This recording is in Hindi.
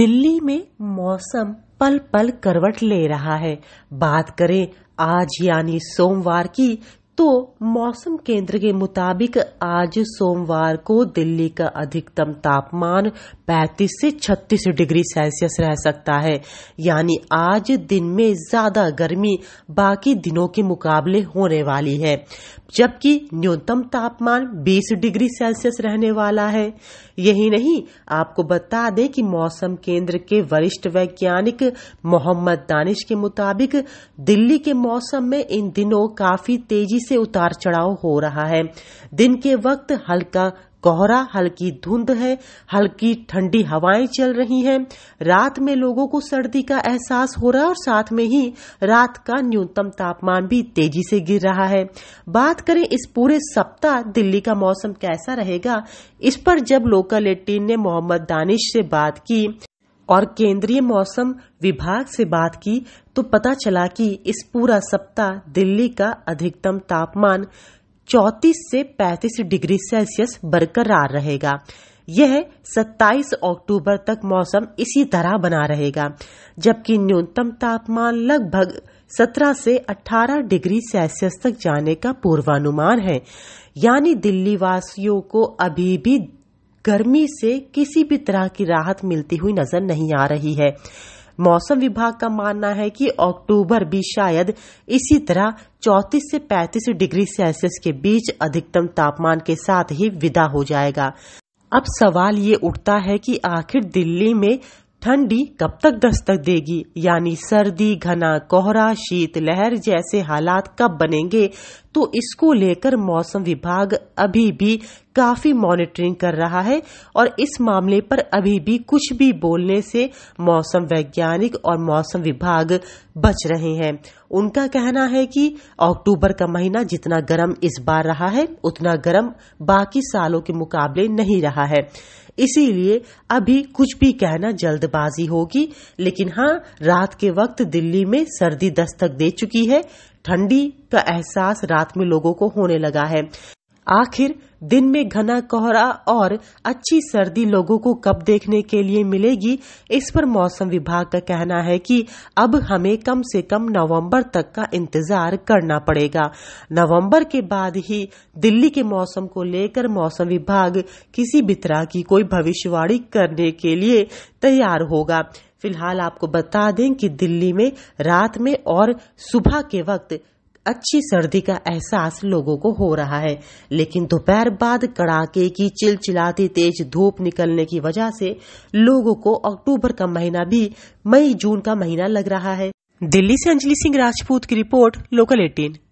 दिल्ली में मौसम पल पल करवट ले रहा है बात करें आज यानी सोमवार की तो मौसम केंद्र के मुताबिक आज सोमवार को दिल्ली का अधिकतम तापमान 35 से 36 डिग्री सेल्सियस रह सकता है यानी आज दिन में ज़्यादा गर्मी बाकी दिनों के मुकाबले होने वाली है जबकि न्यूनतम तापमान 20 डिग्री सेल्सियस रहने वाला है यही नहीं आपको बता दें कि मौसम केंद्र के वरिष्ठ वैज्ञानिक मोहम्मद दानिश के मुताबिक दिल्ली के मौसम में इन दिनों काफी तेजी से उतार चढ़ाव हो रहा है दिन के वक्त हल्का कोहरा हल्की धुंध है हल्की ठंडी हवाएं चल रही हैं रात में लोगों को सर्दी का एहसास हो रहा है और साथ में ही रात का न्यूनतम तापमान भी तेजी से गिर रहा है बात करें इस पूरे सप्ताह दिल्ली का मौसम कैसा रहेगा इस पर जब लोकल एटीन ने मोहम्मद दानिश से बात की और केंद्रीय मौसम विभाग से बात की तो पता चला कि इस पूरा सप्ताह दिल्ली का अधिकतम तापमान चौतीस से पैंतीस डिग्री सेल्सियस बरकरार रहेगा यह 27 अक्टूबर तक मौसम इसी तरह बना रहेगा जबकि न्यूनतम तापमान लगभग 17 से 18 डिग्री सेल्सियस तक जाने का पूर्वानुमान है यानी दिल्ली वासियों को अभी भी गर्मी से किसी भी तरह की राहत मिलती हुई नजर नहीं आ रही है मौसम विभाग का मानना है कि अक्टूबर भी शायद इसी तरह 34 से 35 डिग्री सेल्सियस के बीच अधिकतम तापमान के साथ ही विदा हो जाएगा अब सवाल ये उठता है कि आखिर दिल्ली में ठंडी कब तक दस्तक देगी यानी सर्दी घना कोहरा शीतलहर जैसे हालात कब बनेंगे तो इसको लेकर मौसम विभाग अभी भी काफी मॉनिटरिंग कर रहा है और इस मामले पर अभी भी कुछ भी बोलने से मौसम वैज्ञानिक और मौसम विभाग बच रहे हैं उनका कहना है कि अक्टूबर का महीना जितना गर्म इस बार रहा है उतना गर्म बाकी सालों के मुकाबले नहीं रहा है इसीलिए अभी कुछ भी कहना जल्दबाजी होगी लेकिन हाँ रात के वक्त दिल्ली में सर्दी दस्तक दे चुकी है ठंडी का एहसास रात में लोगों को होने लगा है आखिर दिन में घना कोहरा और अच्छी सर्दी लोगों को कब देखने के लिए मिलेगी इस पर मौसम विभाग का कहना है कि अब हमें कम से कम नवंबर तक का इंतजार करना पड़ेगा नवंबर के बाद ही दिल्ली के मौसम को लेकर मौसम विभाग किसी भी तरह की कोई भविष्यवाणी करने के लिए तैयार होगा फिलहाल आपको बता दें कि दिल्ली में रात में और सुबह के वक्त अच्छी सर्दी का एहसास लोगों को हो रहा है लेकिन दोपहर बाद कड़ाके की चिलचिलाती तेज धूप निकलने की वजह से लोगों को अक्टूबर का महीना भी मई जून का महीना लग रहा है दिल्ली से अंजलि सिंह राजपूत की रिपोर्ट लोकल एटीन